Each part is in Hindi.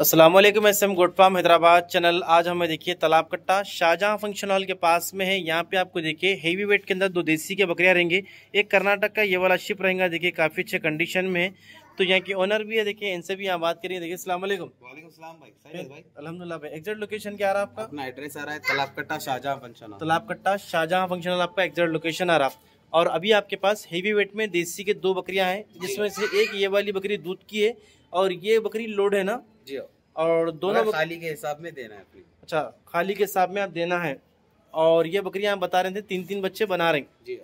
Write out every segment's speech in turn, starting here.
Aslam S M good farm Hyderabad channel आज हमें देखिए तालाब कट्टा शाहजहाँ फंक्शन हॉल के पास में है यहाँ पे आपको देखिए हेवी वेट के अंदर दो देसी के बकरियाँ रहेंगे एक कर्नाटक का ये वाला शिप रहेगा देखिए काफ़ी अच्छे कंडीशन में है तो यहाँ के ओनर भी है देखिए इनसे भी यहाँ बात करिए देखिए असलम अलहमदिल्ला भाई एग्जैक्ट लोकेशन क्या आ रहा है आपका अपना एड्रेस आ रहा है तालाब Katta Shahjahan function Talab Katta Shahjahan function hall आपका एग्जैक्ट लोकेशन आ रहा है और अभी आपके पास हेवी वेट में देसी के दो बकरियाँ हैं जिसमें से एक ये वाली बकरी दूध की है और ये बकरी लोड है ना जी और दोनों खाली के हिसाब में देना है अच्छा खाली के हिसाब में आप देना है और ये बकरियां आप बता रहे थे तीन तीन बच्चे बना रहे हैं जी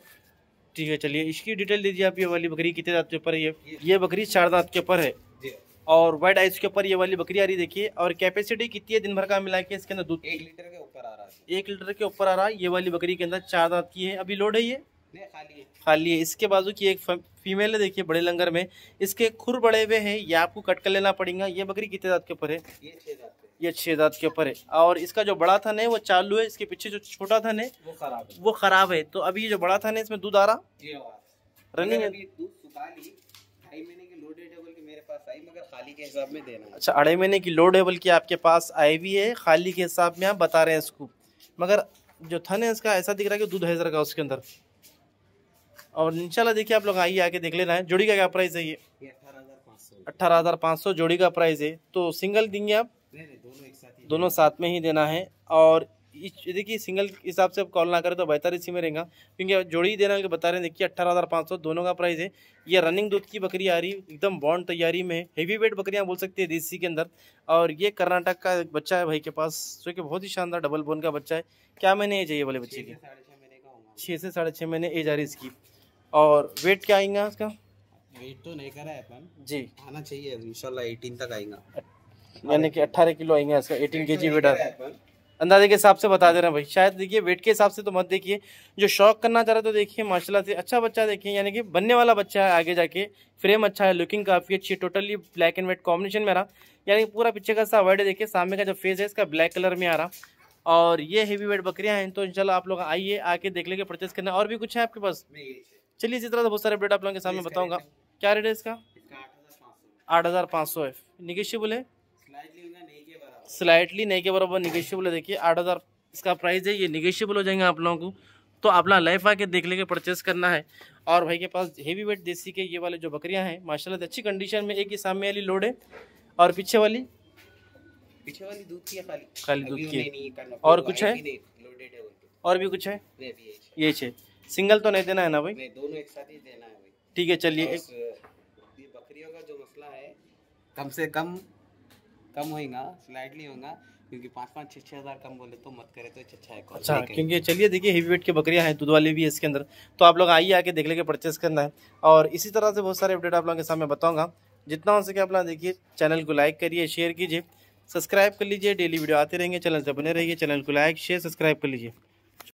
ठीक है चलिए इसकी डिटेल दीजिए आप ये वाली बकरी कितने दांत के ऊपर है ये ये बकरी चार दांत के ऊपर है और वाइट आइस के ऊपर ये वाली बकरी आ रही देखिए और कैपेसिटी कितनी है दिन भर का मिला के इसके अंदर दूध एक लीटर के ऊपर आ रहा है एक लीटर के ऊपर आ रहा है ये वाली बकरी के अंदर चार दांत की है अभी लोड है ये खाली है इसके बाजू की एक फीमेल है देखिए बड़े लंगर में इसके खुर बड़े हुए हैं ये आपको कट कर लेना पड़ेगा ये बकरी कितने दांत के ऊपर है ये छह दांत ये के ऊपर है और इसका जो बड़ा थन है वो चालू है इसके पीछे जो छोटा थन है वो खराब है वो खराब है तो अभी जो बड़ा थन है इसमें दूध आ रहा रनिंग अच्छा अढ़ाई महीने की लोड है बल्कि आपके पास आई हुई है खाली के हिसाब में आप बता रहे हैं इसको मगर जो थन है इसका ऐसा दिख रहा है कि दूध है का उसके अंदर और इनशाला देखिए आप लोग आइए आके देख लेना है जोड़ी का क्या प्राइस है ये अट्ठारह हज़ार पाँच सौ जोड़ी का प्राइस है तो सिंगल देंगे आप दोनों साथ में ही देना है और देखिए सिंगल हिसाब से आप कॉल ना करें तो बेहतर इसी में रहेगा क्योंकि जोड़ी देना के बता रहे हैं देखिए अट्ठारह हज़ार पाँच सौ दोनों का प्राइस है ये रनिंग दूध की बकरी आ रही है एकदम बॉन्ड तैयारी में हैवी वेट बकरियाँ बोल सकते हैं देसी के अंदर और ये कर्नाटक का एक बच्चा है भाई के पास जो कि बहुत ही शानदार डबल बोन का बच्चा है क्या महीने ये चाहिए बोले बच्चे की छः से साढ़े छः महीने एज आ रही इसकी और वेट क्या आएगा इसका वेट तो नहीं करा है अपन जी आना चाहिए इंशाल्लाह 18 तक आएगा यानी कि 18 किलो आएगा इसका 18 केजी वेट अंदाजे के हिसाब से बता दे रहे हैं भाई शायद देखिए वेट के हिसाब से तो मत देखिए जो शौक करना चाह रहे तो देखिए माशाल्लाह से अच्छा बच्चा देखिए यानी कि बनने वाला बच्चा है आगे जाके फ्रेम अच्छा है लुकिंग काफ़ी अच्छी है totally black and white combination में आ रहा यानी पूरा पीछे का सा वर्ड देखिए सामने का जो फेस है इसका ब्लैक कलर में आ रहा और ये हैवी वेट बकरियाँ हैं तो इन आप लोग आइए आके देख लेंगे परचेज करना और भी कुछ है आपके पास चलिए इसी तरह से बहुत सारे अपडेट आप लोगों के सामने बताऊंगा क्या रेट है इसका आठ हज़ार पाँच सौ एफ निगेशिबल है स्लाइटली नहीं के बराबर निगेशिबल है देखिए आठ हज़ार इसका प्राइस है ये निगेशियबल हो जाएंगे आप लोगों को तो अपना लाइफ आके देख लेके परचेस करना है और भाई के पास हेवी वेट देसी के ये वाले जो बकरियां हैं माशाल्लाह अच्छी कंडीशन में एक ही सामने वाली लोड है और पीछे वाली पीछे वाली दूध की खाली खाली दूध की और कुछ है तो। और भी कुछ है ये छे सिंगल तो नहीं देना है ना भाई नहीं दोनों एक साथ ही देना है भाई ठीक है चलिए एक बकरियों का जो मसला है कम से कम कम होगा स्लाइडली होगा क्योंकि पाँच पाँच छः छः हज़ार कम बोले तो मत करे तो अच्छा है अच्छा क्योंकि चलिए देखिए हेवी वेट की बकरियां हैं दूध वाली भी है इसके अंदर तो आप लोग आइए आके देख लेके परचेस करना है और इसी तरह से बहुत सारे अपडेट आप लोगों के सामने बताऊंगा जितना हो सके आप लोग देखिए चैनल को लाइक करिए शेयर कीजिए सब्सक्राइब कर लीजिए डेली वीडियो आते रहेंगे चैनल से बने रहिए चैनल को लाइक शेयर सब्सक्राइब कर लीजिए